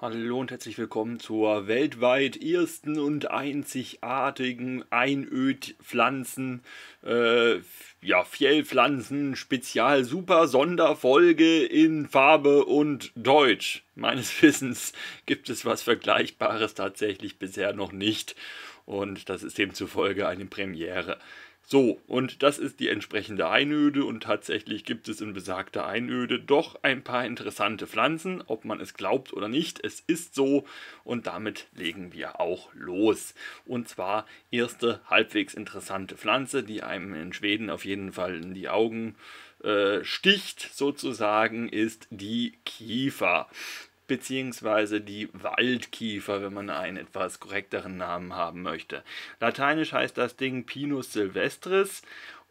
Hallo und herzlich willkommen zur weltweit ersten und einzigartigen Einödpflanzen, äh, ja, Fjellpflanzen Spezial Super Sonderfolge in Farbe und Deutsch. Meines Wissens gibt es was Vergleichbares tatsächlich bisher noch nicht und das ist demzufolge eine Premiere. So, und das ist die entsprechende Einöde und tatsächlich gibt es in besagter Einöde doch ein paar interessante Pflanzen, ob man es glaubt oder nicht, es ist so und damit legen wir auch los. Und zwar erste halbwegs interessante Pflanze, die einem in Schweden auf jeden Fall in die Augen äh, sticht sozusagen, ist die Kiefer beziehungsweise die Waldkiefer, wenn man einen etwas korrekteren Namen haben möchte. Lateinisch heißt das Ding Pinus silvestris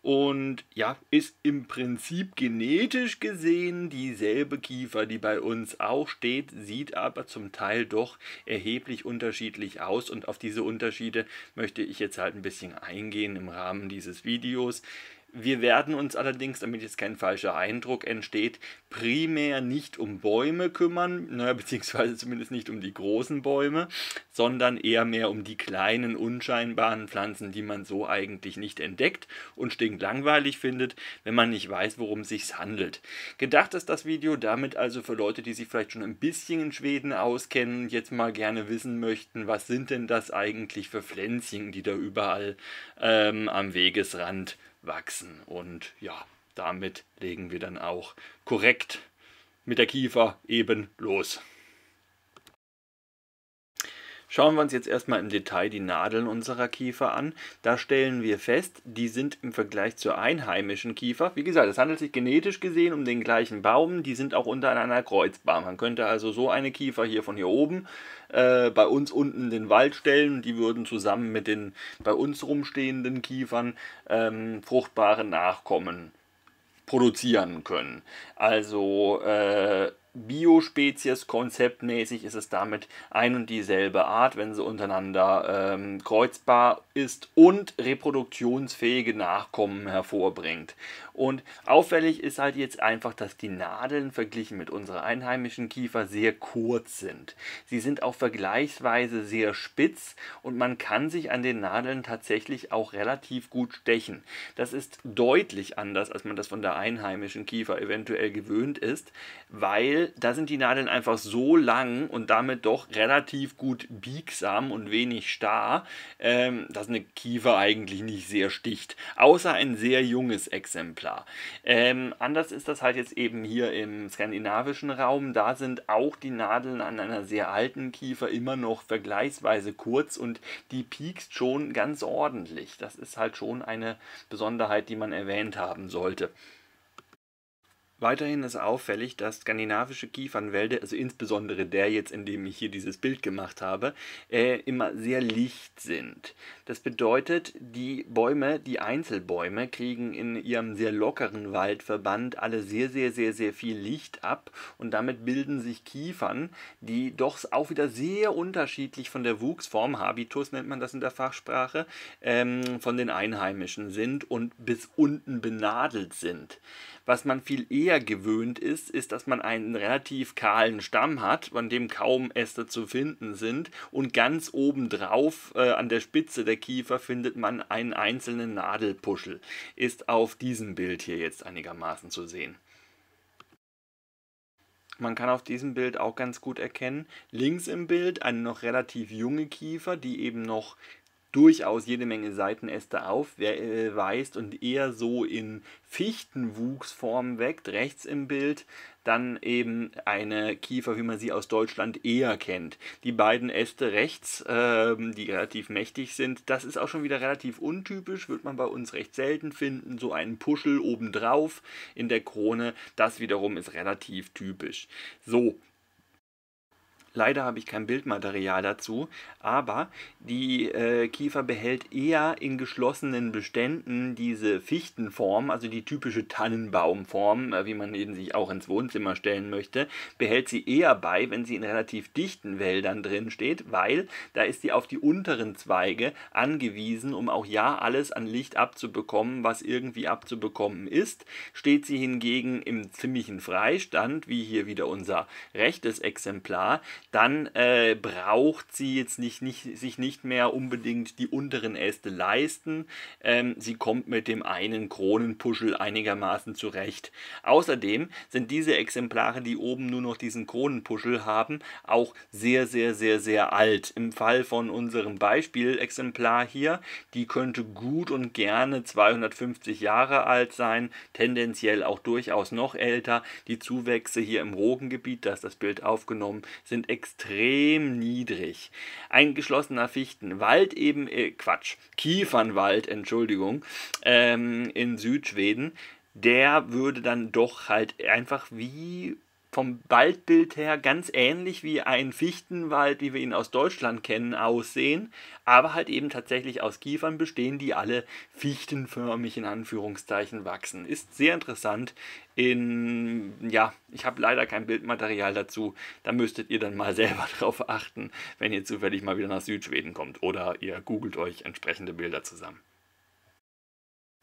und ja, ist im Prinzip genetisch gesehen dieselbe Kiefer, die bei uns auch steht, sieht aber zum Teil doch erheblich unterschiedlich aus und auf diese Unterschiede möchte ich jetzt halt ein bisschen eingehen im Rahmen dieses Videos. Wir werden uns allerdings, damit jetzt kein falscher Eindruck entsteht, primär nicht um Bäume kümmern, naja, beziehungsweise zumindest nicht um die großen Bäume, sondern eher mehr um die kleinen, unscheinbaren Pflanzen, die man so eigentlich nicht entdeckt und stinklangweilig findet, wenn man nicht weiß, worum es sich handelt. Gedacht ist das Video damit also für Leute, die sich vielleicht schon ein bisschen in Schweden auskennen, und jetzt mal gerne wissen möchten, was sind denn das eigentlich für Pflänzchen, die da überall ähm, am Wegesrand wachsen. Und ja, damit legen wir dann auch korrekt mit der Kiefer eben los. Schauen wir uns jetzt erstmal im Detail die Nadeln unserer Kiefer an. Da stellen wir fest, die sind im Vergleich zur einheimischen Kiefer, wie gesagt, es handelt sich genetisch gesehen um den gleichen Baum, die sind auch untereinander kreuzbar. Man könnte also so eine Kiefer hier von hier oben äh, bei uns unten in den Wald stellen, die würden zusammen mit den bei uns rumstehenden Kiefern ähm, fruchtbare Nachkommen produzieren können. Also äh, Biospezies konzeptmäßig ist es damit ein und dieselbe Art, wenn sie untereinander ähm, kreuzbar ist und reproduktionsfähige Nachkommen hervorbringt. Und auffällig ist halt jetzt einfach, dass die Nadeln verglichen mit unserer einheimischen Kiefer sehr kurz sind. Sie sind auch vergleichsweise sehr spitz und man kann sich an den Nadeln tatsächlich auch relativ gut stechen. Das ist deutlich anders, als man das von der einheimischen Kiefer eventuell gewöhnt ist, weil da sind die Nadeln einfach so lang und damit doch relativ gut biegsam und wenig starr, ähm, dass eine Kiefer eigentlich nicht sehr sticht, außer ein sehr junges Exemplar. Ähm, anders ist das halt jetzt eben hier im skandinavischen Raum, da sind auch die Nadeln an einer sehr alten Kiefer immer noch vergleichsweise kurz und die piekst schon ganz ordentlich. Das ist halt schon eine Besonderheit, die man erwähnt haben sollte. Weiterhin ist auffällig, dass skandinavische Kiefernwälder, also insbesondere der jetzt, in dem ich hier dieses Bild gemacht habe, äh, immer sehr licht sind. Das bedeutet, die Bäume, die Einzelbäume, kriegen in ihrem sehr lockeren Waldverband alle sehr, sehr, sehr, sehr viel Licht ab und damit bilden sich Kiefern, die doch auch wieder sehr unterschiedlich von der Wuchsform, Habitus nennt man das in der Fachsprache, ähm, von den Einheimischen sind und bis unten benadelt sind. Was man viel eher eher gewöhnt ist, ist, dass man einen relativ kahlen Stamm hat, an dem kaum Äste zu finden sind und ganz oben drauf äh, an der Spitze der Kiefer findet man einen einzelnen Nadelpuschel. Ist auf diesem Bild hier jetzt einigermaßen zu sehen. Man kann auf diesem Bild auch ganz gut erkennen, links im Bild eine noch relativ junge Kiefer, die eben noch durchaus jede Menge Seitenäste aufweist äh, und eher so in Fichtenwuchsform weckt, rechts im Bild, dann eben eine Kiefer, wie man sie aus Deutschland eher kennt. Die beiden Äste rechts, ähm, die relativ mächtig sind, das ist auch schon wieder relativ untypisch, wird man bei uns recht selten finden. So einen Puschel obendrauf in der Krone, das wiederum ist relativ typisch. So, Leider habe ich kein Bildmaterial dazu, aber die äh, Kiefer behält eher in geschlossenen Beständen diese Fichtenform, also die typische Tannenbaumform, äh, wie man eben sich auch ins Wohnzimmer stellen möchte, behält sie eher bei, wenn sie in relativ dichten Wäldern drin steht, weil da ist sie auf die unteren Zweige angewiesen, um auch ja alles an Licht abzubekommen, was irgendwie abzubekommen ist. Steht sie hingegen im ziemlichen Freistand, wie hier wieder unser rechtes Exemplar, dann äh, braucht sie jetzt nicht, nicht, sich nicht mehr unbedingt die unteren Äste leisten. Ähm, sie kommt mit dem einen Kronenpuschel einigermaßen zurecht. Außerdem sind diese Exemplare, die oben nur noch diesen Kronenpuschel haben, auch sehr, sehr, sehr, sehr alt. Im Fall von unserem Beispielexemplar hier, die könnte gut und gerne 250 Jahre alt sein, tendenziell auch durchaus noch älter. Die Zuwächse hier im Rogengebiet, da ist das Bild aufgenommen, sind extrem extrem niedrig. Ein geschlossener Fichtenwald eben, äh, Quatsch, Kiefernwald, Entschuldigung, ähm, in Südschweden, der würde dann doch halt einfach wie vom Waldbild her ganz ähnlich wie ein Fichtenwald, wie wir ihn aus Deutschland kennen, aussehen, aber halt eben tatsächlich aus Kiefern bestehen, die alle fichtenförmig in Anführungszeichen wachsen. Ist sehr interessant. In ja, ich habe leider kein Bildmaterial dazu. Da müsstet ihr dann mal selber drauf achten, wenn ihr zufällig mal wieder nach Südschweden kommt oder ihr googelt euch entsprechende Bilder zusammen.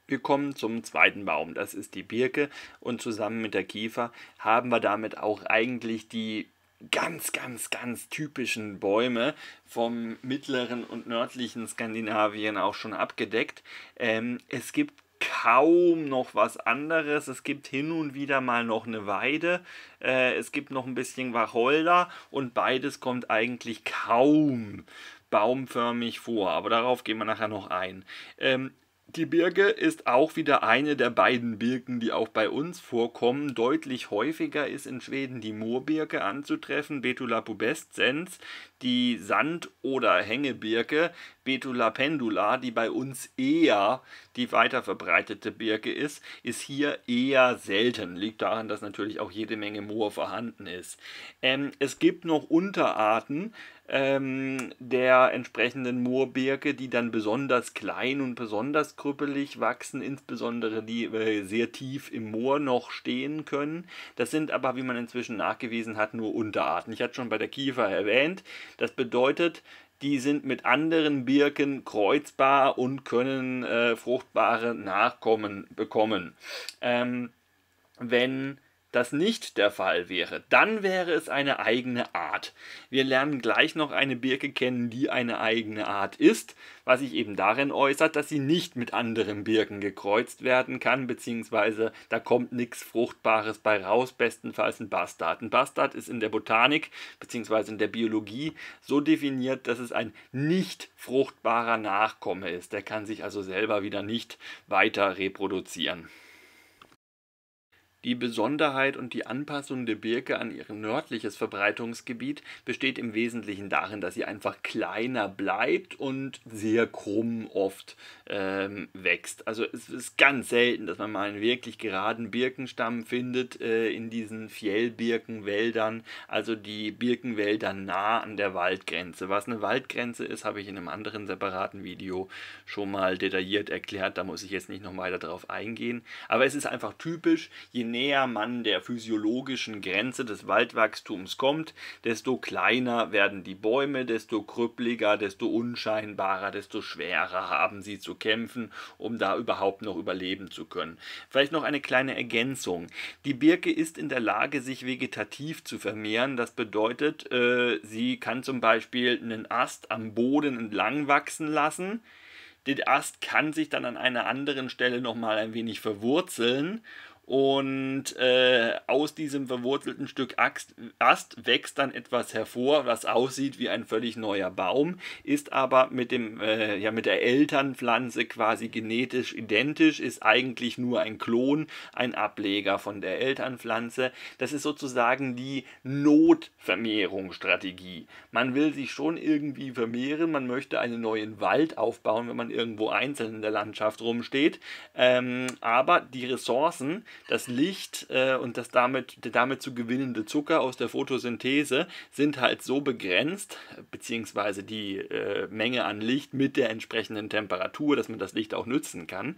Wir kommen zum zweiten Baum, das ist die Birke und zusammen mit der Kiefer haben wir damit auch eigentlich die ganz, ganz, ganz typischen Bäume vom mittleren und nördlichen Skandinavien auch schon abgedeckt. Ähm, es gibt kaum noch was anderes. Es gibt hin und wieder mal noch eine Weide, äh, es gibt noch ein bisschen Wacholder und beides kommt eigentlich kaum baumförmig vor. Aber darauf gehen wir nachher noch ein. Ähm, die Birke ist auch wieder eine der beiden Birken, die auch bei uns vorkommen. Deutlich häufiger ist in Schweden die Moorbirke anzutreffen, Betula pubescens die Sand- oder Hängebirke Betula pendula, die bei uns eher die weiterverbreitete Birke ist, ist hier eher selten. Liegt daran, dass natürlich auch jede Menge Moor vorhanden ist. Ähm, es gibt noch Unterarten ähm, der entsprechenden Moorbirke, die dann besonders klein und besonders krüppelig wachsen, insbesondere die äh, sehr tief im Moor noch stehen können. Das sind aber, wie man inzwischen nachgewiesen hat, nur Unterarten. Ich hatte schon bei der Kiefer erwähnt, das bedeutet, die sind mit anderen Birken kreuzbar und können äh, fruchtbare Nachkommen bekommen. Ähm, wenn das nicht der Fall wäre, dann wäre es eine eigene Art. Wir lernen gleich noch eine Birke kennen, die eine eigene Art ist, was sich eben darin äußert, dass sie nicht mit anderen Birken gekreuzt werden kann, beziehungsweise da kommt nichts Fruchtbares bei raus, bestenfalls ein Bastard. Ein Bastard ist in der Botanik, beziehungsweise in der Biologie so definiert, dass es ein nicht fruchtbarer Nachkomme ist. Der kann sich also selber wieder nicht weiter reproduzieren. Die Besonderheit und die Anpassung der Birke an ihr nördliches Verbreitungsgebiet besteht im Wesentlichen darin, dass sie einfach kleiner bleibt und sehr krumm oft ähm, wächst. Also es ist ganz selten, dass man mal einen wirklich geraden Birkenstamm findet äh, in diesen Fjellbirkenwäldern, also die Birkenwälder nah an der Waldgrenze. Was eine Waldgrenze ist, habe ich in einem anderen separaten Video schon mal detailliert erklärt. Da muss ich jetzt nicht noch weiter drauf eingehen. Aber es ist einfach typisch, je näher man der physiologischen Grenze des Waldwachstums kommt, desto kleiner werden die Bäume, desto krüppliger, desto unscheinbarer, desto schwerer haben sie zu kämpfen, um da überhaupt noch überleben zu können. Vielleicht noch eine kleine Ergänzung. Die Birke ist in der Lage, sich vegetativ zu vermehren. Das bedeutet, äh, sie kann zum Beispiel einen Ast am Boden entlang wachsen lassen. Der Ast kann sich dann an einer anderen Stelle nochmal ein wenig verwurzeln und äh, aus diesem verwurzelten Stück Ast, wächst dann etwas hervor, was aussieht wie ein völlig neuer Baum, ist aber mit, dem, äh, ja, mit der Elternpflanze quasi genetisch identisch, ist eigentlich nur ein Klon, ein Ableger von der Elternpflanze. Das ist sozusagen die Notvermehrungsstrategie. Man will sich schon irgendwie vermehren, man möchte einen neuen Wald aufbauen, wenn man irgendwo einzeln in der Landschaft rumsteht, ähm, aber die Ressourcen, das Licht äh, und das damit, der damit zu gewinnende Zucker aus der Photosynthese sind halt so begrenzt, beziehungsweise die äh, Menge an Licht mit der entsprechenden Temperatur, dass man das Licht auch nützen kann,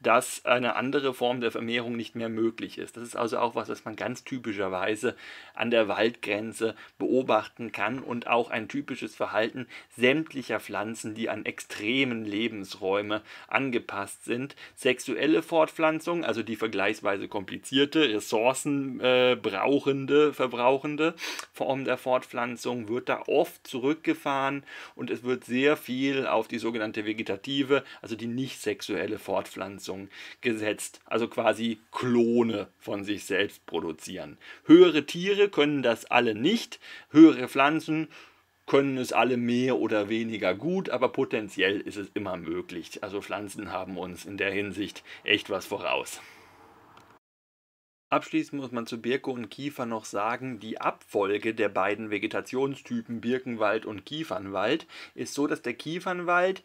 dass eine andere Form der Vermehrung nicht mehr möglich ist. Das ist also auch was, was man ganz typischerweise an der Waldgrenze beobachten kann und auch ein typisches Verhalten sämtlicher Pflanzen, die an extremen Lebensräume angepasst sind. Sexuelle Fortpflanzung, also die vergleichsweise komplizierte, ressourcenbrauchende, äh, verbrauchende Form der Fortpflanzung, wird da oft zurückgefahren und es wird sehr viel auf die sogenannte vegetative, also die nicht sexuelle Fortpflanzung Umsetzung gesetzt, also quasi Klone von sich selbst produzieren. Höhere Tiere können das alle nicht, höhere Pflanzen können es alle mehr oder weniger gut, aber potenziell ist es immer möglich. Also Pflanzen haben uns in der Hinsicht echt was voraus. Abschließend muss man zu Birke und Kiefer noch sagen, die Abfolge der beiden Vegetationstypen Birkenwald und Kiefernwald ist so, dass der Kiefernwald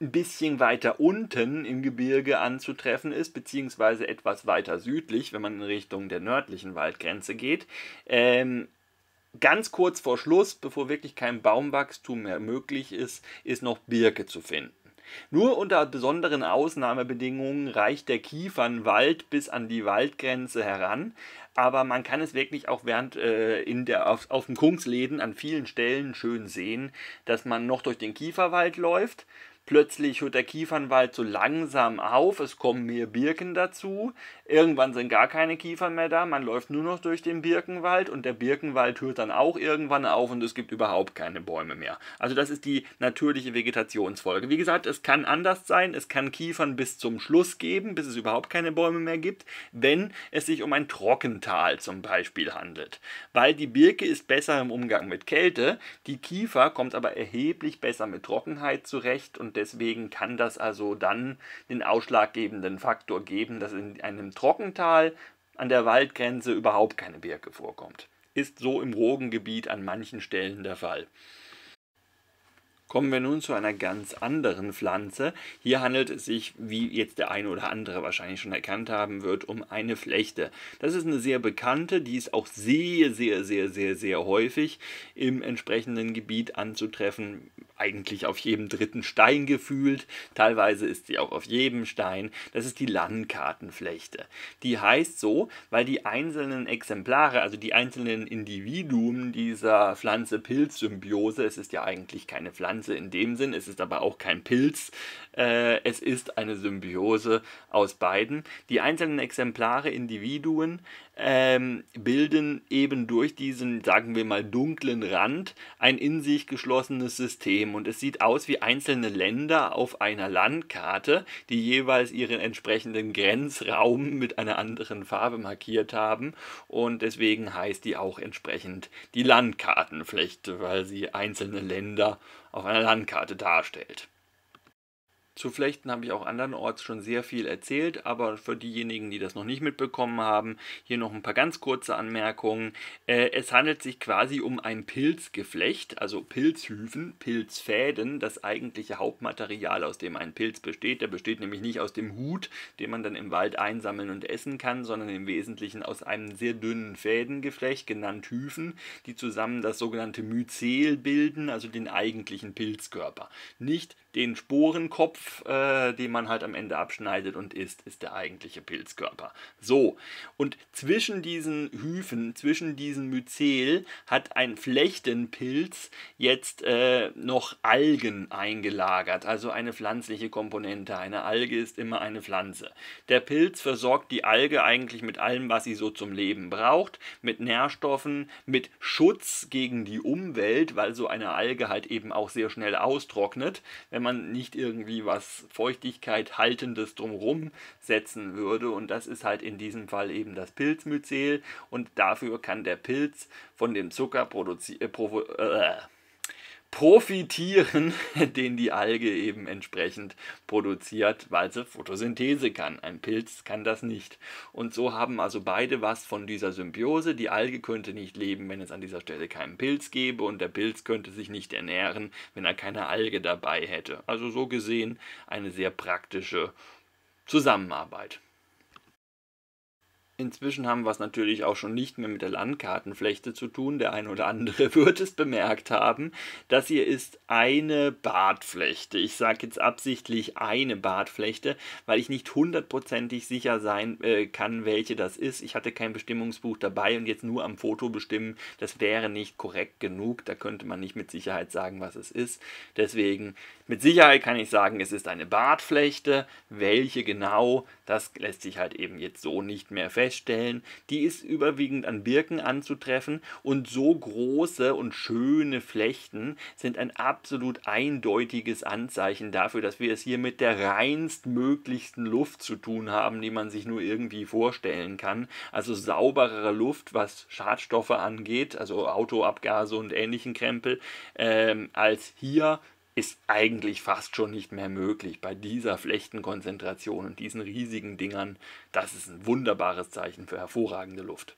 ein bisschen weiter unten im Gebirge anzutreffen ist, beziehungsweise etwas weiter südlich, wenn man in Richtung der nördlichen Waldgrenze geht. Ähm, ganz kurz vor Schluss, bevor wirklich kein Baumwachstum mehr möglich ist, ist noch Birke zu finden. Nur unter besonderen Ausnahmebedingungen reicht der Kiefernwald bis an die Waldgrenze heran, aber man kann es wirklich auch während äh, in der, auf, auf den Kungsläden an vielen Stellen schön sehen, dass man noch durch den Kieferwald läuft, Plötzlich hört der Kiefernwald so langsam auf, es kommen mehr Birken dazu. Irgendwann sind gar keine Kiefern mehr da, man läuft nur noch durch den Birkenwald und der Birkenwald hört dann auch irgendwann auf und es gibt überhaupt keine Bäume mehr. Also das ist die natürliche Vegetationsfolge. Wie gesagt, es kann anders sein, es kann Kiefern bis zum Schluss geben, bis es überhaupt keine Bäume mehr gibt, wenn es sich um ein Trockental zum Beispiel handelt. Weil die Birke ist besser im Umgang mit Kälte, die Kiefer kommt aber erheblich besser mit Trockenheit zurecht und deswegen kann das also dann den ausschlaggebenden Faktor geben, dass in einem Trockental an der Waldgrenze überhaupt keine Birke vorkommt. Ist so im Rogengebiet an manchen Stellen der Fall Kommen wir nun zu einer ganz anderen Pflanze. Hier handelt es sich, wie jetzt der eine oder andere wahrscheinlich schon erkannt haben wird, um eine Flechte. Das ist eine sehr bekannte, die ist auch sehr, sehr, sehr, sehr, sehr häufig im entsprechenden Gebiet anzutreffen. Eigentlich auf jedem dritten Stein gefühlt. Teilweise ist sie auch auf jedem Stein. Das ist die Landkartenflechte. Die heißt so, weil die einzelnen Exemplare, also die einzelnen Individuen dieser Pflanze-Pilz-Symbiose, es ist ja eigentlich keine Pflanze, Pflanze in dem Sinn, es ist aber auch kein Pilz, äh, es ist eine Symbiose aus beiden. Die einzelnen Exemplare, Individuen ähm, bilden eben durch diesen, sagen wir mal, dunklen Rand ein in sich geschlossenes System und es sieht aus wie einzelne Länder auf einer Landkarte, die jeweils ihren entsprechenden Grenzraum mit einer anderen Farbe markiert haben und deswegen heißt die auch entsprechend die Landkartenflechte, weil sie einzelne Länder auf einer Landkarte darstellt. Zu Flechten habe ich auch andernorts schon sehr viel erzählt, aber für diejenigen, die das noch nicht mitbekommen haben, hier noch ein paar ganz kurze Anmerkungen. Äh, es handelt sich quasi um ein Pilzgeflecht, also Pilzhyphen, Pilzfäden, das eigentliche Hauptmaterial, aus dem ein Pilz besteht. Der besteht nämlich nicht aus dem Hut, den man dann im Wald einsammeln und essen kann, sondern im Wesentlichen aus einem sehr dünnen Fädengeflecht, genannt Hyphen, die zusammen das sogenannte Myzel bilden, also den eigentlichen Pilzkörper. Nicht den Sporenkopf, äh, den man halt am Ende abschneidet und isst, ist der eigentliche Pilzkörper. So, und zwischen diesen Hyphen, zwischen diesen Myzel hat ein Flechtenpilz jetzt äh, noch Algen eingelagert, also eine pflanzliche Komponente. Eine Alge ist immer eine Pflanze. Der Pilz versorgt die Alge eigentlich mit allem, was sie so zum Leben braucht, mit Nährstoffen, mit Schutz gegen die Umwelt, weil so eine Alge halt eben auch sehr schnell austrocknet, wenn man nicht irgendwie was was Feuchtigkeit haltendes drumherum setzen würde. Und das ist halt in diesem Fall eben das Pilzmycel. Und dafür kann der Pilz von dem Zucker äh, äh profitieren, den die Alge eben entsprechend produziert, weil sie Photosynthese kann. Ein Pilz kann das nicht. Und so haben also beide was von dieser Symbiose. Die Alge könnte nicht leben, wenn es an dieser Stelle keinen Pilz gäbe und der Pilz könnte sich nicht ernähren, wenn er keine Alge dabei hätte. Also so gesehen eine sehr praktische Zusammenarbeit. Inzwischen haben wir es natürlich auch schon nicht mehr mit der Landkartenflechte zu tun. Der ein oder andere wird es bemerkt haben. Das hier ist eine Bartflechte. Ich sage jetzt absichtlich eine Bartflechte, weil ich nicht hundertprozentig sicher sein äh, kann, welche das ist. Ich hatte kein Bestimmungsbuch dabei und jetzt nur am Foto bestimmen, das wäre nicht korrekt genug. Da könnte man nicht mit Sicherheit sagen, was es ist. Deswegen mit Sicherheit kann ich sagen, es ist eine Bartflechte. Welche genau, das lässt sich halt eben jetzt so nicht mehr feststellen. Die ist überwiegend an Birken anzutreffen und so große und schöne Flechten sind ein absolut eindeutiges Anzeichen dafür, dass wir es hier mit der reinstmöglichsten Luft zu tun haben, die man sich nur irgendwie vorstellen kann. Also sauberere Luft, was Schadstoffe angeht, also Autoabgase und ähnlichen Krempel, ähm, als hier ist eigentlich fast schon nicht mehr möglich bei dieser Flechtenkonzentration und diesen riesigen Dingern. Das ist ein wunderbares Zeichen für hervorragende Luft.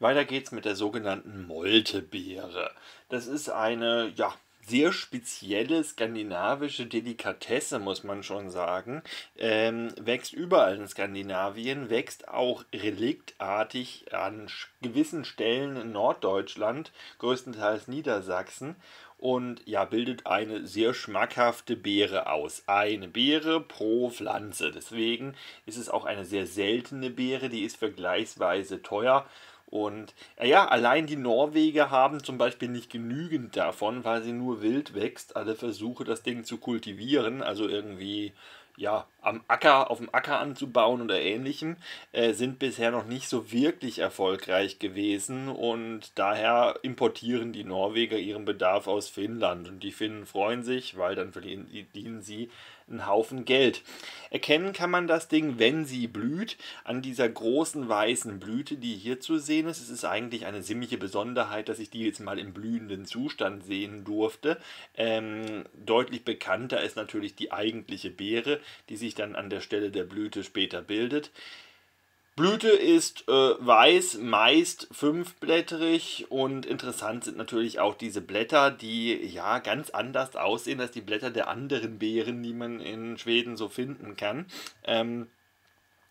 Weiter geht's mit der sogenannten Moltebeere. Das ist eine, ja, sehr spezielle skandinavische Delikatesse, muss man schon sagen. Ähm, wächst überall in Skandinavien, wächst auch reliktartig an gewissen Stellen in Norddeutschland, größtenteils Niedersachsen. Und ja, bildet eine sehr schmackhafte Beere aus. Eine Beere pro Pflanze. Deswegen ist es auch eine sehr seltene Beere, die ist vergleichsweise teuer. Und äh, ja, allein die Norweger haben zum Beispiel nicht genügend davon, weil sie nur wild wächst. Alle Versuche, das Ding zu kultivieren, also irgendwie ja, am Acker, auf dem Acker anzubauen oder ähnlichem, äh, sind bisher noch nicht so wirklich erfolgreich gewesen und daher importieren die Norweger ihren Bedarf aus Finnland und die Finnen freuen sich, weil dann verdienen sie einen Haufen Geld. Erkennen kann man das Ding, wenn sie blüht, an dieser großen weißen Blüte, die hier zu sehen ist. Es ist eigentlich eine ziemliche Besonderheit, dass ich die jetzt mal im blühenden Zustand sehen durfte. Ähm, deutlich bekannter ist natürlich die eigentliche Beere, die sich dann an der Stelle der Blüte später bildet. Blüte ist äh, weiß, meist fünfblättrig und interessant sind natürlich auch diese Blätter, die ja ganz anders aussehen als die Blätter der anderen Beeren, die man in Schweden so finden kann. Ähm,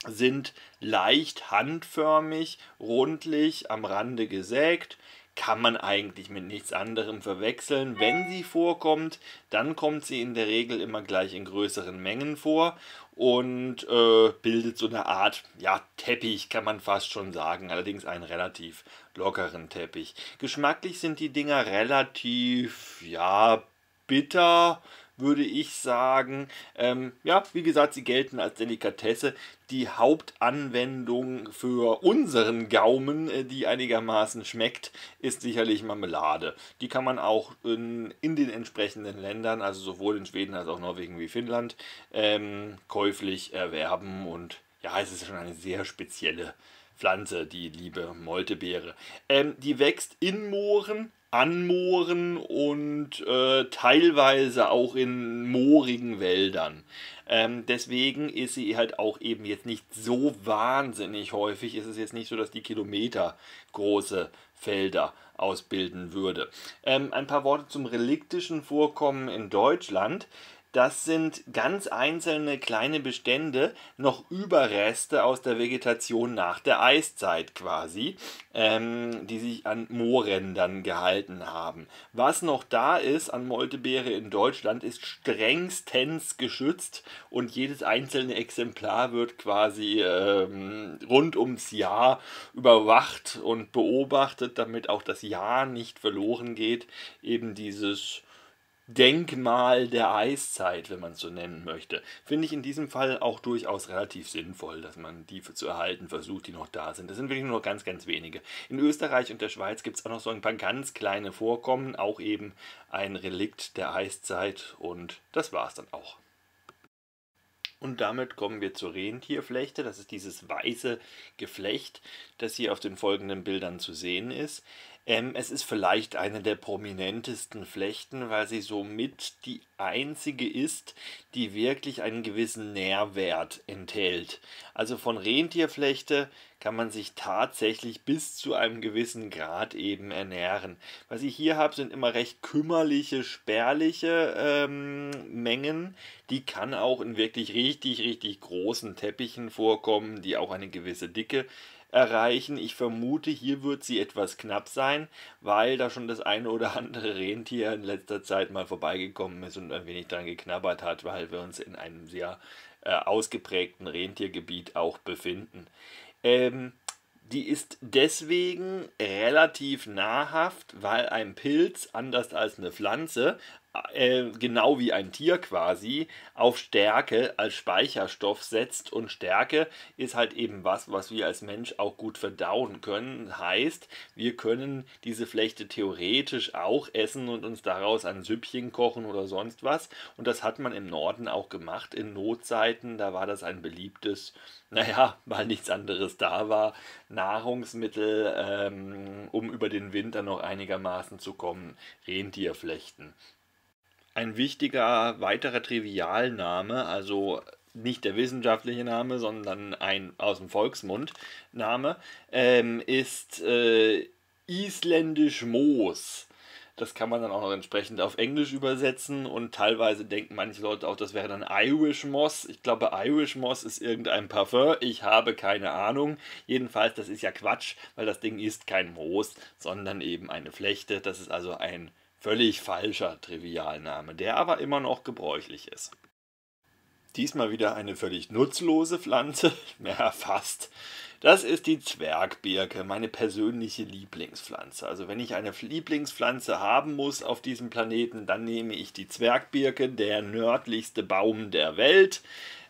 sind leicht handförmig, rundlich, am Rande gesägt, kann man eigentlich mit nichts anderem verwechseln. Wenn sie vorkommt, dann kommt sie in der Regel immer gleich in größeren Mengen vor und äh, bildet so eine Art, ja, Teppich kann man fast schon sagen, allerdings einen relativ lockeren Teppich. Geschmacklich sind die Dinger relativ, ja, bitter, würde ich sagen. Ähm, ja, wie gesagt, sie gelten als Delikatesse. Die Hauptanwendung für unseren Gaumen, äh, die einigermaßen schmeckt, ist sicherlich Marmelade. Die kann man auch in, in den entsprechenden Ländern, also sowohl in Schweden als auch Norwegen wie Finnland, ähm, käuflich erwerben. Und ja, es ist schon eine sehr spezielle Pflanze, die liebe Moltebeere. Ähm, die wächst in Mooren, Anmooren und äh, teilweise auch in moorigen Wäldern. Ähm, deswegen ist sie halt auch eben jetzt nicht so wahnsinnig häufig. Ist Es jetzt nicht so, dass die Kilometer große Felder ausbilden würde. Ähm, ein paar Worte zum reliktischen Vorkommen in Deutschland. Das sind ganz einzelne kleine Bestände, noch Überreste aus der Vegetation nach der Eiszeit quasi, ähm, die sich an Mooren gehalten haben. Was noch da ist an Moltebeere in Deutschland, ist strengstens geschützt und jedes einzelne Exemplar wird quasi ähm, rund ums Jahr überwacht und beobachtet, damit auch das Jahr nicht verloren geht. Eben dieses Denkmal der Eiszeit, wenn man es so nennen möchte. Finde ich in diesem Fall auch durchaus relativ sinnvoll, dass man die zu erhalten versucht, die noch da sind. Das sind wirklich nur noch ganz, ganz wenige. In Österreich und der Schweiz gibt es auch noch so ein paar ganz kleine Vorkommen, auch eben ein Relikt der Eiszeit und das war es dann auch. Und damit kommen wir zur Rentierflechte. Das ist dieses weiße Geflecht, das hier auf den folgenden Bildern zu sehen ist. Ähm, es ist vielleicht eine der prominentesten Flechten, weil sie somit die einzige ist, die wirklich einen gewissen Nährwert enthält. Also von Rentierflechte kann man sich tatsächlich bis zu einem gewissen Grad eben ernähren. Was ich hier habe, sind immer recht kümmerliche, spärliche ähm, Mengen. Die kann auch in wirklich richtig, richtig großen Teppichen vorkommen, die auch eine gewisse Dicke äh, erreichen. Ich vermute, hier wird sie etwas knapp sein, weil da schon das eine oder andere Rentier in letzter Zeit mal vorbeigekommen ist und ein wenig dran geknabbert hat, weil wir uns in einem sehr äh, ausgeprägten Rentiergebiet auch befinden. Ähm, die ist deswegen relativ nahrhaft, weil ein Pilz, anders als eine Pflanze, äh, genau wie ein Tier quasi, auf Stärke als Speicherstoff setzt. Und Stärke ist halt eben was, was wir als Mensch auch gut verdauen können. Heißt, wir können diese Flechte theoretisch auch essen und uns daraus ein Süppchen kochen oder sonst was. Und das hat man im Norden auch gemacht in Notzeiten. Da war das ein beliebtes, naja, weil nichts anderes da war, Nahrungsmittel, ähm, um über den Winter noch einigermaßen zu kommen. Rentierflechten ein wichtiger weiterer Trivialname, also nicht der wissenschaftliche Name, sondern ein aus dem Volksmund Name, ähm, ist äh, isländisch Moos. Das kann man dann auch noch entsprechend auf Englisch übersetzen und teilweise denken manche Leute auch, das wäre dann Irish Moss. Ich glaube, Irish Moss ist irgendein Parfum. Ich habe keine Ahnung. Jedenfalls, das ist ja Quatsch, weil das Ding ist kein Moos, sondern eben eine Flechte. Das ist also ein Völlig falscher Trivialname, der aber immer noch gebräuchlich ist. Diesmal wieder eine völlig nutzlose Pflanze, mehr fast. Das ist die Zwergbirke, meine persönliche Lieblingspflanze. Also wenn ich eine Lieblingspflanze haben muss auf diesem Planeten, dann nehme ich die Zwergbirke, der nördlichste Baum der Welt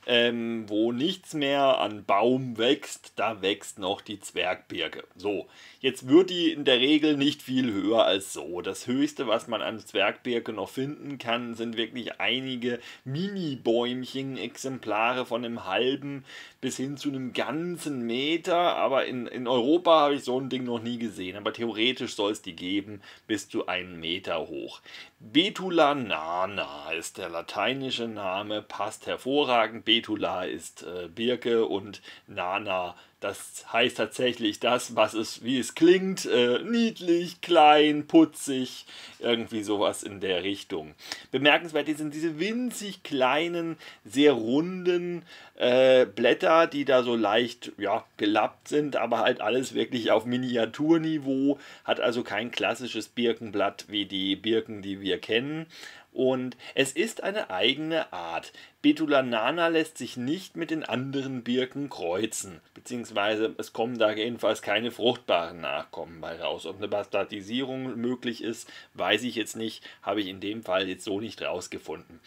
ähm, wo nichts mehr an Baum wächst, da wächst noch die Zwergbirke. So, jetzt wird die in der Regel nicht viel höher als so. Das höchste, was man an Zwergbirke noch finden kann, sind wirklich einige Mini-Bäumchen, Exemplare von einem halben bis hin zu einem ganzen Meter. Aber in, in Europa habe ich so ein Ding noch nie gesehen. Aber theoretisch soll es die geben, bis zu einem Meter hoch. Betula nana ist der lateinische Name, passt hervorragend. Betula ist äh, Birke und nana ist das heißt tatsächlich das, was es, wie es klingt, äh, niedlich, klein, putzig, irgendwie sowas in der Richtung. Bemerkenswert sind diese winzig kleinen, sehr runden äh, Blätter, die da so leicht ja, gelappt sind, aber halt alles wirklich auf Miniaturniveau, hat also kein klassisches Birkenblatt wie die Birken, die wir kennen, und es ist eine eigene Art. Betula nana lässt sich nicht mit den anderen Birken kreuzen, beziehungsweise es kommen da jedenfalls keine fruchtbaren Nachkommen bei raus. Ob eine Bastardisierung möglich ist, weiß ich jetzt nicht, habe ich in dem Fall jetzt so nicht rausgefunden.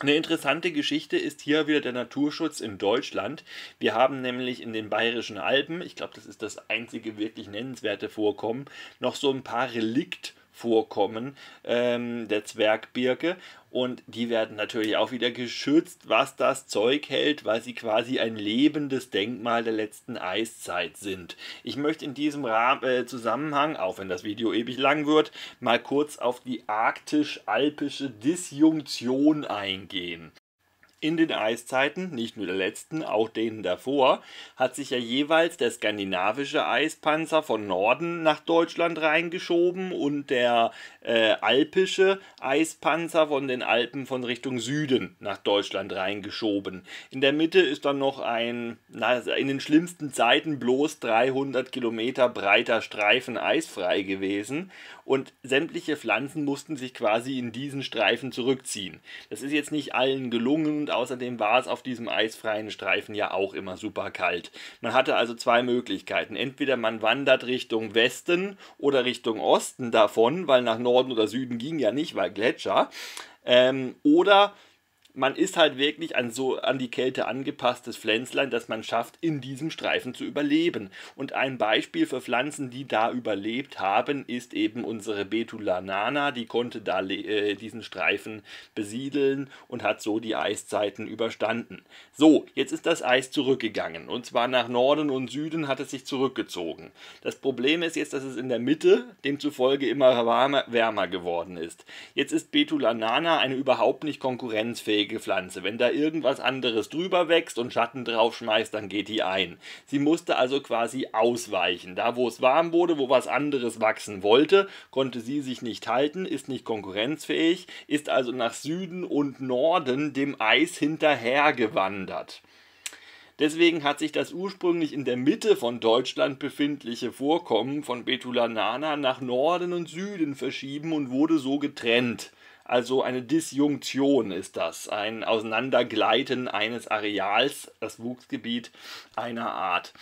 Eine interessante Geschichte ist hier wieder der Naturschutz in Deutschland. Wir haben nämlich in den bayerischen Alpen, ich glaube, das ist das einzige wirklich nennenswerte Vorkommen, noch so ein paar Relikt vorkommen, ähm, der Zwergbirke. Und die werden natürlich auch wieder geschützt, was das Zeug hält, weil sie quasi ein lebendes Denkmal der letzten Eiszeit sind. Ich möchte in diesem Rahmen, äh, Zusammenhang, auch wenn das Video ewig lang wird, mal kurz auf die arktisch-alpische Disjunktion eingehen. In den Eiszeiten, nicht nur der letzten, auch denen davor, hat sich ja jeweils der skandinavische Eispanzer von Norden nach Deutschland reingeschoben und der äh, alpische Eispanzer von den Alpen von Richtung Süden nach Deutschland reingeschoben. In der Mitte ist dann noch ein, na, in den schlimmsten Zeiten bloß 300 Kilometer breiter Streifen eisfrei gewesen und sämtliche Pflanzen mussten sich quasi in diesen Streifen zurückziehen. Das ist jetzt nicht allen gelungen und außerdem war es auf diesem eisfreien Streifen ja auch immer super kalt. Man hatte also zwei Möglichkeiten. Entweder man wandert Richtung Westen oder Richtung Osten davon, weil nach Norden oder Süden ging ja nicht, weil Gletscher. Ähm, oder man ist halt wirklich an so an die Kälte angepasstes Pflänzlein, dass man schafft, in diesem Streifen zu überleben. Und ein Beispiel für Pflanzen, die da überlebt haben, ist eben unsere Betula nana, die konnte da äh, diesen Streifen besiedeln und hat so die Eiszeiten überstanden. So, jetzt ist das Eis zurückgegangen und zwar nach Norden und Süden hat es sich zurückgezogen. Das Problem ist jetzt, dass es in der Mitte demzufolge immer warmer, wärmer geworden ist. Jetzt ist Betula nana eine überhaupt nicht konkurrenzfähige schattenartige Pflanze. Wenn da irgendwas anderes drüber wächst und Schatten drauf schmeißt, dann geht die ein. Sie musste also quasi ausweichen. Da, wo es warm wurde, wo was anderes wachsen wollte, konnte sie sich nicht halten, ist nicht konkurrenzfähig, ist also nach Süden und Norden dem Eis hinterhergewandert. Deswegen hat sich das ursprünglich in der Mitte von Deutschland befindliche Vorkommen von Betulanana nach Norden und Süden verschieben und wurde so getrennt. Also eine Disjunktion ist das, ein Auseinandergleiten eines Areals, das Wuchsgebiet einer Art.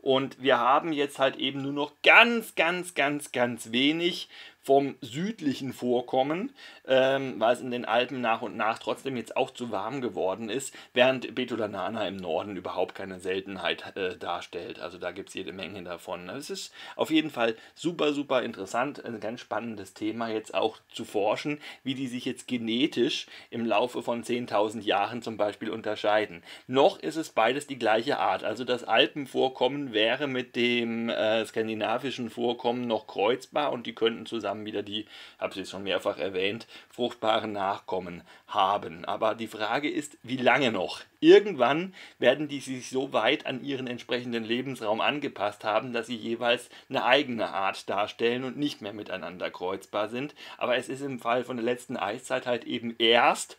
Und wir haben jetzt halt eben nur noch ganz, ganz, ganz, ganz wenig vom südlichen Vorkommen, ähm, weil es in den Alpen nach und nach trotzdem jetzt auch zu warm geworden ist, während Betodlanana im Norden überhaupt keine Seltenheit äh, darstellt. Also da gibt es jede Menge davon. Also es ist auf jeden Fall super, super interessant, ein ganz spannendes Thema jetzt auch zu forschen, wie die sich jetzt genetisch im Laufe von 10.000 Jahren zum Beispiel unterscheiden. Noch ist es beides die gleiche Art. Also das Alpenvorkommen wäre mit dem äh, skandinavischen Vorkommen noch kreuzbar und die könnten zusammen dann wieder die, habe ich jetzt schon mehrfach erwähnt, fruchtbaren Nachkommen haben. Aber die Frage ist, wie lange noch? Irgendwann werden die sich so weit an ihren entsprechenden Lebensraum angepasst haben, dass sie jeweils eine eigene Art darstellen und nicht mehr miteinander kreuzbar sind. Aber es ist im Fall von der letzten Eiszeit halt eben erst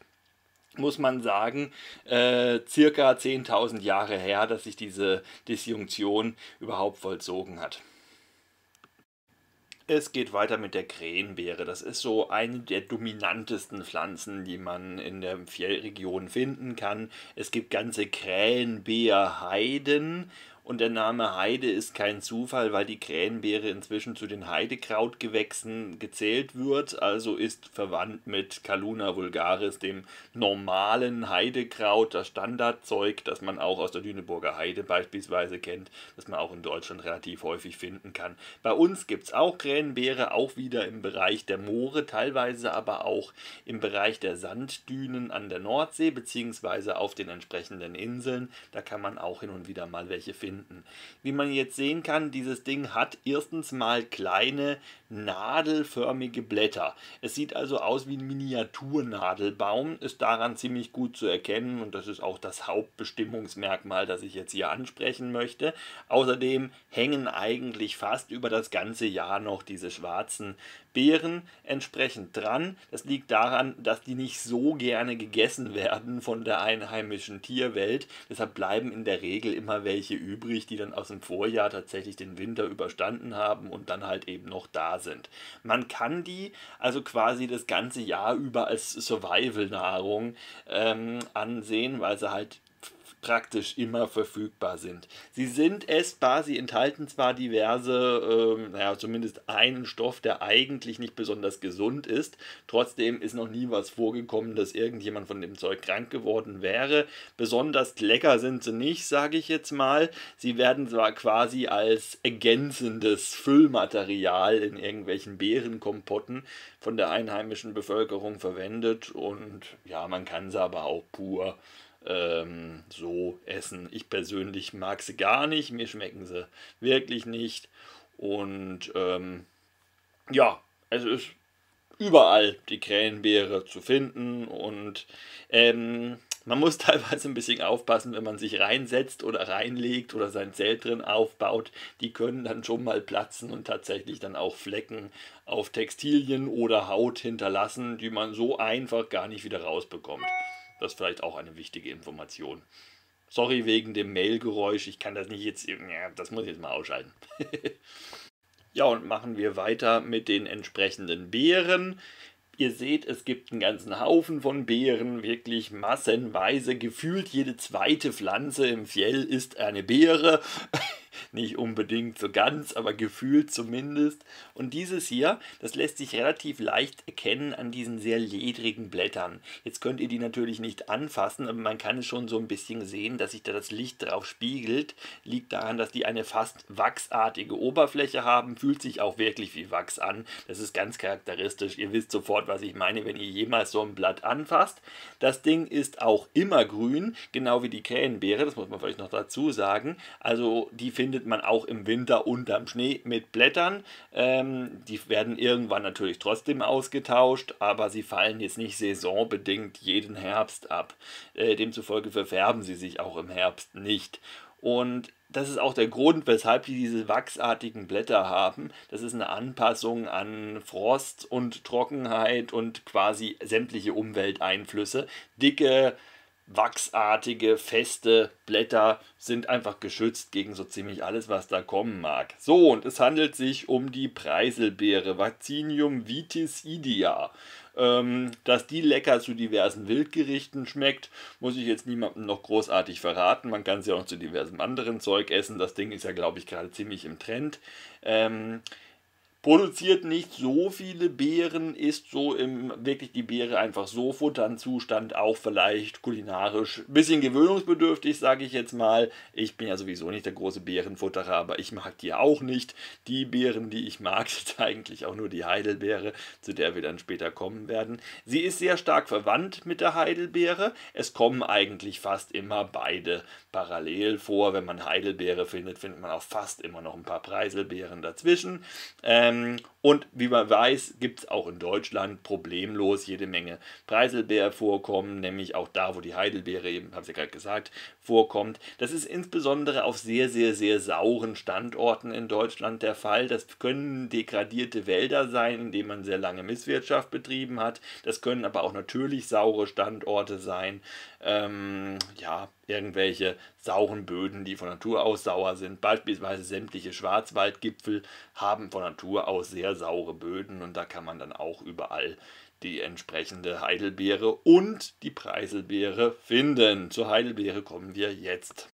muss man sagen, äh, circa 10.000 Jahre her, dass sich diese Disjunktion überhaupt vollzogen hat. Es geht weiter mit der Krähenbeere. Das ist so eine der dominantesten Pflanzen, die man in der Fjellregion finden kann. Es gibt ganze Krähenbeerheiden und der Name Heide ist kein Zufall, weil die Krähenbeere inzwischen zu den Heidekrautgewächsen gezählt wird, also ist verwandt mit Caluna vulgaris, dem normalen Heidekraut, das Standardzeug, das man auch aus der Düneburger Heide beispielsweise kennt, das man auch in Deutschland relativ häufig finden kann. Bei uns gibt es auch Krähenbeere, auch wieder im Bereich der Moore, teilweise aber auch im Bereich der Sanddünen an der Nordsee, beziehungsweise auf den entsprechenden Inseln. Da kann man auch hin und wieder mal welche finden finden. Wie man jetzt sehen kann, dieses Ding hat erstens mal kleine nadelförmige Blätter. Es sieht also aus wie ein Miniaturnadelbaum, ist daran ziemlich gut zu erkennen und das ist auch das Hauptbestimmungsmerkmal, das ich jetzt hier ansprechen möchte. Außerdem hängen eigentlich fast über das ganze Jahr noch diese schwarzen Beeren entsprechend dran. Das liegt daran, dass die nicht so gerne gegessen werden von der einheimischen Tierwelt. Deshalb bleiben in der Regel immer welche übrig, die dann aus dem Vorjahr tatsächlich den Winter überstanden haben und dann halt eben noch da sind. Man kann die also quasi das ganze Jahr über als Survival-Nahrung ähm, ansehen, weil sie halt praktisch immer verfügbar sind. Sie sind essbar, sie enthalten zwar diverse, ähm, naja, zumindest einen Stoff, der eigentlich nicht besonders gesund ist, trotzdem ist noch nie was vorgekommen, dass irgendjemand von dem Zeug krank geworden wäre. Besonders lecker sind sie nicht, sage ich jetzt mal. Sie werden zwar quasi als ergänzendes Füllmaterial in irgendwelchen Beerenkompotten von der einheimischen Bevölkerung verwendet und ja, man kann sie aber auch pur ähm, so essen. Ich persönlich mag sie gar nicht, mir schmecken sie wirklich nicht. Und ähm, ja, es ist überall die Krähenbeere zu finden und ähm, man muss teilweise ein bisschen aufpassen, wenn man sich reinsetzt oder reinlegt oder sein Zelt drin aufbaut. Die können dann schon mal platzen und tatsächlich dann auch Flecken auf Textilien oder Haut hinterlassen, die man so einfach gar nicht wieder rausbekommt. Das ist vielleicht auch eine wichtige Information. Sorry wegen dem Mailgeräusch, ich kann das nicht jetzt, ja, das muss ich jetzt mal ausschalten. ja, und machen wir weiter mit den entsprechenden Beeren. Ihr seht, es gibt einen ganzen Haufen von Beeren, wirklich massenweise. Gefühlt jede zweite Pflanze im Fjell ist eine Beere. nicht unbedingt so ganz, aber gefühlt zumindest. Und dieses hier, das lässt sich relativ leicht erkennen an diesen sehr ledrigen Blättern. Jetzt könnt ihr die natürlich nicht anfassen, aber man kann es schon so ein bisschen sehen, dass sich da das Licht drauf spiegelt. Liegt daran, dass die eine fast wachsartige Oberfläche haben, fühlt sich auch wirklich wie Wachs an. Das ist ganz charakteristisch. Ihr wisst sofort, was ich meine, wenn ihr jemals so ein Blatt anfasst. Das Ding ist auch immer grün, genau wie die Krähenbeere, das muss man vielleicht noch dazu sagen. Also die finde findet man auch im Winter unterm Schnee mit Blättern. Ähm, die werden irgendwann natürlich trotzdem ausgetauscht, aber sie fallen jetzt nicht saisonbedingt jeden Herbst ab. Äh, demzufolge verfärben sie sich auch im Herbst nicht. Und das ist auch der Grund, weshalb die diese wachsartigen Blätter haben. Das ist eine Anpassung an Frost und Trockenheit und quasi sämtliche Umwelteinflüsse. Dicke wachsartige, feste Blätter sind einfach geschützt gegen so ziemlich alles, was da kommen mag. So, und es handelt sich um die Preiselbeere, Vaccinium vitis idia. Ähm, dass die lecker zu diversen Wildgerichten schmeckt, muss ich jetzt niemandem noch großartig verraten. Man kann sie auch zu diversem anderen Zeug essen. Das Ding ist ja, glaube ich, gerade ziemlich im Trend. Ähm, produziert nicht so viele Beeren, ist so im wirklich die Beere einfach so futtern Zustand auch vielleicht kulinarisch ein bisschen gewöhnungsbedürftig, sage ich jetzt mal. Ich bin ja sowieso nicht der große Beerenfutterer, aber ich mag die auch nicht. Die Beeren, die ich mag, sind eigentlich auch nur die Heidelbeere, zu der wir dann später kommen werden. Sie ist sehr stark verwandt mit der Heidelbeere. Es kommen eigentlich fast immer beide parallel vor. Wenn man Heidelbeere findet, findet man auch fast immer noch ein paar Preiselbeeren dazwischen. Ähm, Um, Und wie man weiß, gibt es auch in Deutschland problemlos jede Menge Preiselbeervorkommen, nämlich auch da, wo die Heidelbeere eben, habe ich ja gerade gesagt, vorkommt. Das ist insbesondere auf sehr, sehr, sehr sauren Standorten in Deutschland der Fall. Das können degradierte Wälder sein, in denen man sehr lange Misswirtschaft betrieben hat. Das können aber auch natürlich saure Standorte sein. Ähm, ja, irgendwelche sauren Böden, die von Natur aus sauer sind. Beispielsweise sämtliche Schwarzwaldgipfel haben von Natur aus sehr sehr saure Böden und da kann man dann auch überall die entsprechende Heidelbeere und die Preiselbeere finden. Zur Heidelbeere kommen wir jetzt.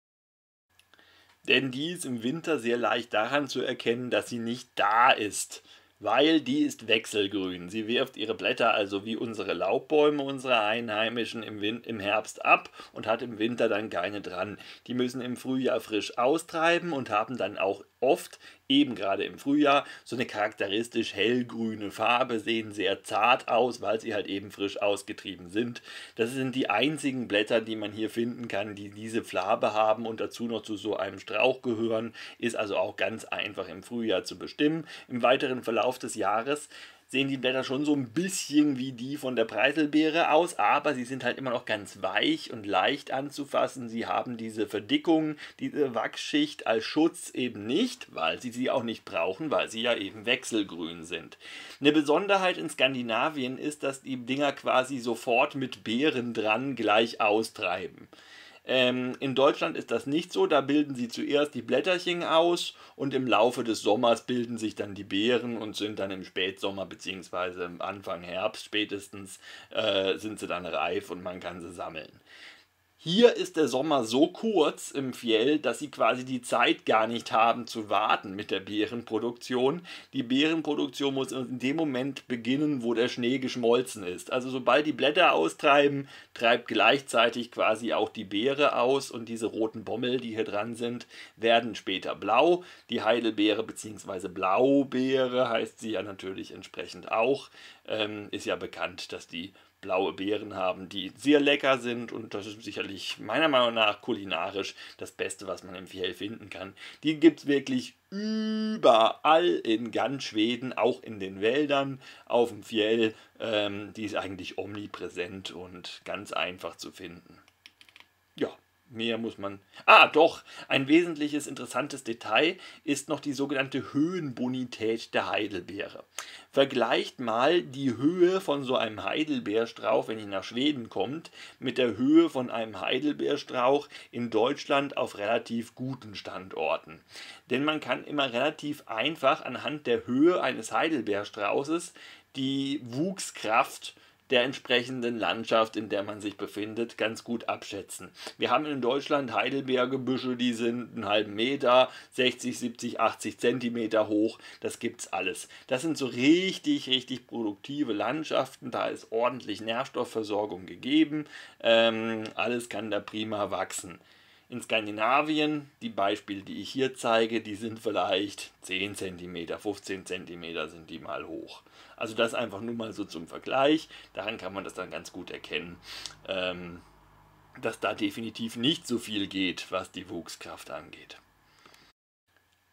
Denn die ist im Winter sehr leicht daran zu erkennen, dass sie nicht da ist, weil die ist wechselgrün. Sie wirft ihre Blätter also wie unsere Laubbäume, unsere Einheimischen im, Win im Herbst ab und hat im Winter dann keine dran. Die müssen im Frühjahr frisch austreiben und haben dann auch oft eben gerade im Frühjahr, so eine charakteristisch hellgrüne Farbe, sehen sehr zart aus, weil sie halt eben frisch ausgetrieben sind. Das sind die einzigen Blätter, die man hier finden kann, die diese Farbe haben und dazu noch zu so einem Strauch gehören, ist also auch ganz einfach im Frühjahr zu bestimmen. Im weiteren Verlauf des Jahres sehen die Blätter schon so ein bisschen wie die von der Preiselbeere aus, aber sie sind halt immer noch ganz weich und leicht anzufassen. Sie haben diese Verdickung, diese Wachsschicht als Schutz eben nicht, weil sie sie auch nicht brauchen, weil sie ja eben wechselgrün sind. Eine Besonderheit in Skandinavien ist, dass die Dinger quasi sofort mit Beeren dran gleich austreiben. Ähm, in Deutschland ist das nicht so, da bilden sie zuerst die Blätterchen aus und im Laufe des Sommers bilden sich dann die Beeren und sind dann im Spätsommer bzw. Anfang Herbst spätestens äh, sind sie dann reif und man kann sie sammeln. Hier ist der Sommer so kurz im Fjell, dass sie quasi die Zeit gar nicht haben zu warten mit der Beerenproduktion. Die Beerenproduktion muss in dem Moment beginnen, wo der Schnee geschmolzen ist. Also sobald die Blätter austreiben, treibt gleichzeitig quasi auch die Beere aus und diese roten Bommel, die hier dran sind, werden später blau. Die Heidelbeere bzw. Blaubeere heißt sie ja natürlich entsprechend auch. Ähm, ist ja bekannt, dass die blaue Beeren haben, die sehr lecker sind und das ist sicherlich meiner Meinung nach kulinarisch das Beste, was man im Fjell finden kann. Die gibt es wirklich überall in ganz Schweden, auch in den Wäldern, auf dem Fjell. Ähm, die ist eigentlich omnipräsent und ganz einfach zu finden. Mehr muss man. Ah, doch! Ein wesentliches interessantes Detail ist noch die sogenannte Höhenbonität der Heidelbeere. Vergleicht mal die Höhe von so einem Heidelbeerstrauch, wenn ihr nach Schweden kommt, mit der Höhe von einem Heidelbeerstrauch in Deutschland auf relativ guten Standorten. Denn man kann immer relativ einfach anhand der Höhe eines Heidelbeerstraußes die Wuchskraft der entsprechenden Landschaft, in der man sich befindet, ganz gut abschätzen. Wir haben in Deutschland Heidelbeergebüsche, die sind einen halben Meter, 60, 70, 80 Zentimeter hoch, das gibt's alles. Das sind so richtig, richtig produktive Landschaften, da ist ordentlich Nährstoffversorgung gegeben, ähm, alles kann da prima wachsen. In Skandinavien, die Beispiele, die ich hier zeige, die sind vielleicht 10 cm, 15 cm sind die mal hoch. Also das einfach nur mal so zum Vergleich. Daran kann man das dann ganz gut erkennen, ähm, dass da definitiv nicht so viel geht, was die Wuchskraft angeht.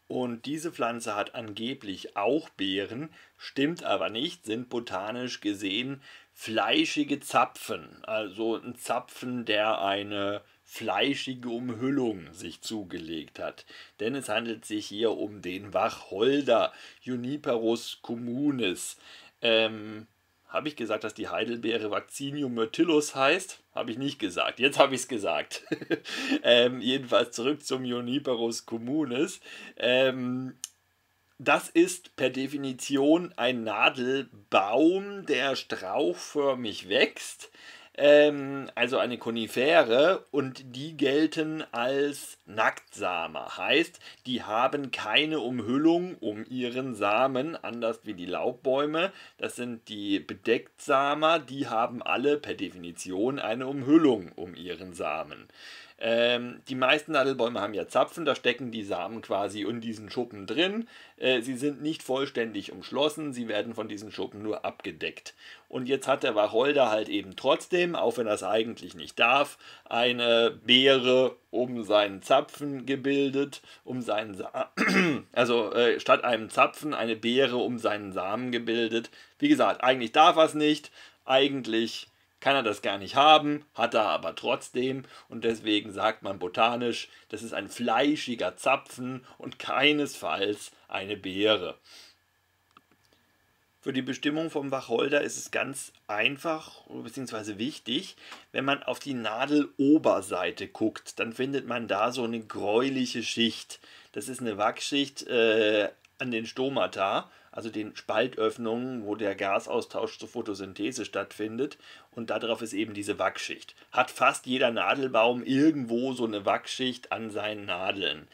Und diese Pflanze hat angeblich auch Beeren, stimmt aber nicht, sind botanisch gesehen fleischige Zapfen. Also ein Zapfen, der eine fleischige Umhüllung sich zugelegt hat. Denn es handelt sich hier um den Wachholder Juniperus communis. Ähm, habe ich gesagt, dass die Heidelbeere Vaccinium myrtillus heißt? Habe ich nicht gesagt. Jetzt habe ich es gesagt. ähm, jedenfalls zurück zum Juniperus communis. Ähm, das ist per Definition ein Nadelbaum, der strauchförmig wächst ähm, also eine Konifere, und die gelten als Nacktsamer. Heißt, die haben keine Umhüllung um ihren Samen, anders wie die Laubbäume. Das sind die Bedecktsamer, die haben alle per Definition eine Umhüllung um ihren Samen. Ähm, die meisten Nadelbäume haben ja Zapfen, da stecken die Samen quasi in diesen Schuppen drin. Äh, sie sind nicht vollständig umschlossen, sie werden von diesen Schuppen nur abgedeckt. Und jetzt hat der Wacholder halt eben trotzdem, auch wenn er es eigentlich nicht darf, eine Beere um seinen Zapfen gebildet, um seinen Sa also äh, statt einem Zapfen eine Beere um seinen Samen gebildet. Wie gesagt, eigentlich darf er es nicht, eigentlich kann er das gar nicht haben, hat er aber trotzdem und deswegen sagt man botanisch, das ist ein fleischiger Zapfen und keinesfalls eine Beere. Für die Bestimmung vom Wacholder ist es ganz einfach bzw. wichtig, wenn man auf die Nadeloberseite guckt, dann findet man da so eine gräuliche Schicht. Das ist eine Wachschicht äh, an den Stomata also den Spaltöffnungen, wo der Gasaustausch zur Photosynthese stattfindet. Und darauf ist eben diese Wachschicht. Hat fast jeder Nadelbaum irgendwo so eine Wachschicht an seinen Nadeln.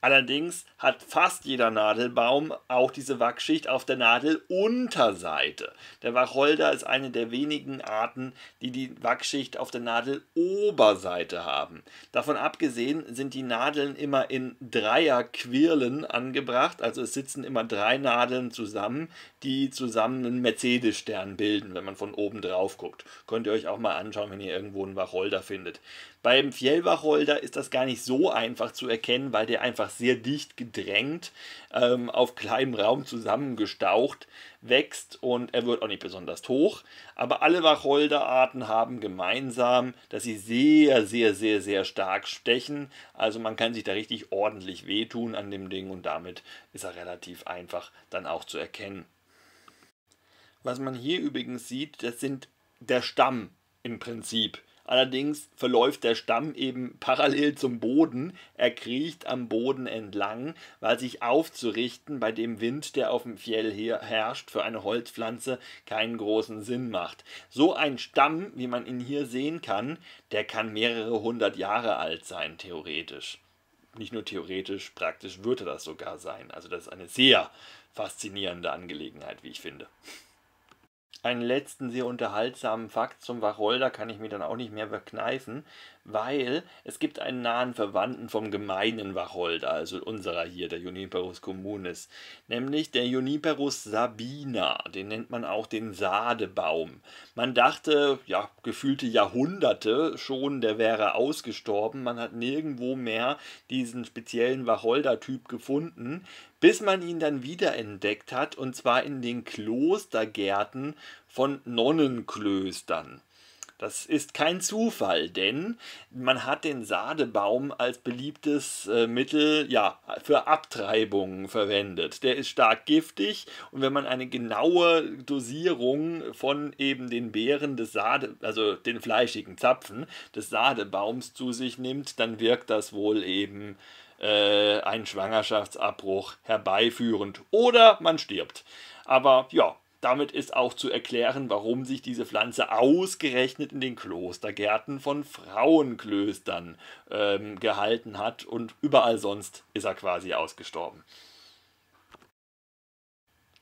Allerdings hat fast jeder Nadelbaum auch diese Wachschicht auf der Nadelunterseite. Der Wacholder ist eine der wenigen Arten, die die Wachschicht auf der Nadeloberseite haben. Davon abgesehen sind die Nadeln immer in Dreierquirlen angebracht, also es sitzen immer drei Nadeln zusammen, die zusammen einen Mercedes-Stern bilden, wenn man von oben drauf guckt. Könnt ihr euch auch mal anschauen, wenn ihr irgendwo einen Wacholder findet. Beim Fjellwacholder ist das gar nicht so einfach zu erkennen, weil der einfach sehr dicht gedrängt ähm, auf kleinem Raum zusammengestaucht wächst und er wird auch nicht besonders hoch. Aber alle Wacholderarten haben gemeinsam, dass sie sehr, sehr, sehr, sehr stark stechen. Also man kann sich da richtig ordentlich wehtun an dem Ding und damit ist er relativ einfach dann auch zu erkennen. Was man hier übrigens sieht, das sind der Stamm im Prinzip. Allerdings verläuft der Stamm eben parallel zum Boden. Er kriecht am Boden entlang, weil sich aufzurichten bei dem Wind, der auf dem Fjell her herrscht, für eine Holzpflanze keinen großen Sinn macht. So ein Stamm, wie man ihn hier sehen kann, der kann mehrere hundert Jahre alt sein, theoretisch. Nicht nur theoretisch, praktisch würde das sogar sein. Also das ist eine sehr faszinierende Angelegenheit, wie ich finde einen letzten sehr unterhaltsamen Fakt zum Wacholder kann ich mir dann auch nicht mehr verkneifen, weil es gibt einen nahen Verwandten vom gemeinen Wacholder, also unserer hier, der Juniperus communis, nämlich der Juniperus sabina, den nennt man auch den Sadebaum. Man dachte, ja, gefühlte Jahrhunderte schon, der wäre ausgestorben, man hat nirgendwo mehr diesen speziellen Wacholder-Typ gefunden, bis man ihn dann wiederentdeckt hat, und zwar in den Klostergärten von Nonnenklöstern. Das ist kein Zufall, denn man hat den Sadebaum als beliebtes äh, Mittel ja, für Abtreibungen verwendet. Der ist stark giftig und wenn man eine genaue Dosierung von eben den Beeren des Sade, also den fleischigen Zapfen des Sadebaums zu sich nimmt, dann wirkt das wohl eben äh, einen Schwangerschaftsabbruch herbeiführend oder man stirbt. Aber ja, damit ist auch zu erklären, warum sich diese Pflanze ausgerechnet in den Klostergärten von Frauenklöstern ähm, gehalten hat und überall sonst ist er quasi ausgestorben.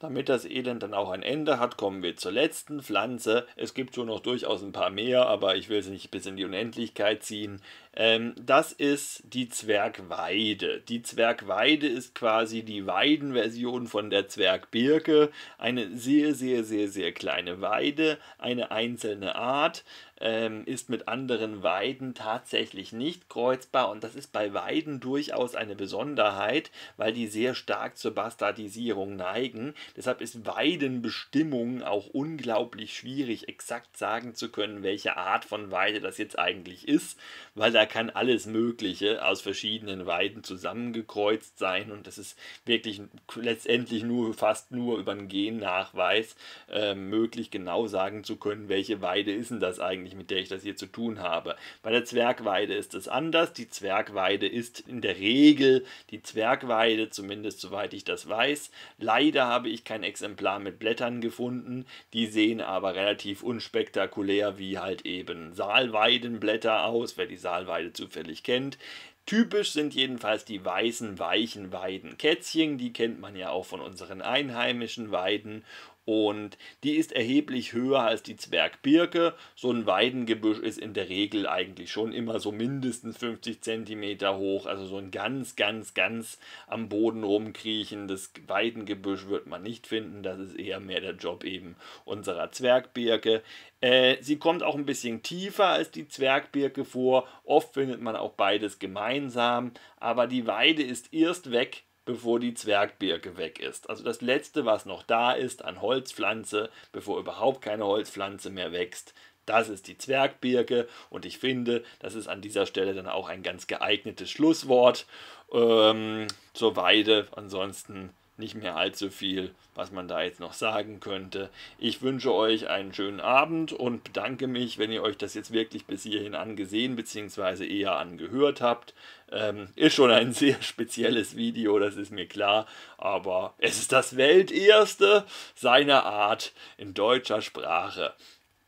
Damit das Elend dann auch ein Ende hat, kommen wir zur letzten Pflanze. Es gibt schon noch durchaus ein paar mehr, aber ich will sie nicht bis in die Unendlichkeit ziehen. Ähm, das ist die Zwergweide. Die Zwergweide ist quasi die Weidenversion von der Zwergbirke. Eine sehr, sehr, sehr, sehr kleine Weide, eine einzelne Art ähm, ist mit anderen Weiden tatsächlich nicht kreuzbar und das ist bei Weiden durchaus eine Besonderheit, weil die sehr stark zur Bastardisierung neigen. Deshalb ist Weidenbestimmung auch unglaublich schwierig, exakt sagen zu können, welche Art von Weide das jetzt eigentlich ist, weil da kann alles Mögliche aus verschiedenen Weiden zusammengekreuzt sein und das ist wirklich letztendlich nur fast nur über einen Gennachweis äh, möglich, genau sagen zu können, welche Weide ist denn das eigentlich nicht, mit der ich das hier zu tun habe. Bei der Zwergweide ist es anders. Die Zwergweide ist in der Regel die Zwergweide, zumindest soweit ich das weiß. Leider habe ich kein Exemplar mit Blättern gefunden. Die sehen aber relativ unspektakulär wie halt eben Saalweidenblätter aus, wer die Saalweide zufällig kennt. Typisch sind jedenfalls die weißen, weichen Weidenkätzchen, die kennt man ja auch von unseren einheimischen Weiden und die ist erheblich höher als die Zwergbirke. So ein Weidengebüsch ist in der Regel eigentlich schon immer so mindestens 50 cm hoch. Also so ein ganz, ganz, ganz am Boden rumkriechendes Weidengebüsch wird man nicht finden. Das ist eher mehr der Job eben unserer Zwergbirke. Äh, sie kommt auch ein bisschen tiefer als die Zwergbirke vor. Oft findet man auch beides gemeinsam. Aber die Weide ist erst weg, bevor die Zwergbirke weg ist. Also das Letzte, was noch da ist an Holzpflanze, bevor überhaupt keine Holzpflanze mehr wächst, das ist die Zwergbirke und ich finde, das ist an dieser Stelle dann auch ein ganz geeignetes Schlusswort ähm, zur Weide. Ansonsten nicht mehr allzu viel, was man da jetzt noch sagen könnte. Ich wünsche euch einen schönen Abend und bedanke mich, wenn ihr euch das jetzt wirklich bis hierhin angesehen bzw. eher angehört habt. Ähm, ist schon ein sehr spezielles Video, das ist mir klar, aber es ist das welterste seiner Art in deutscher Sprache.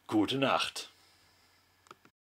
Gute Nacht.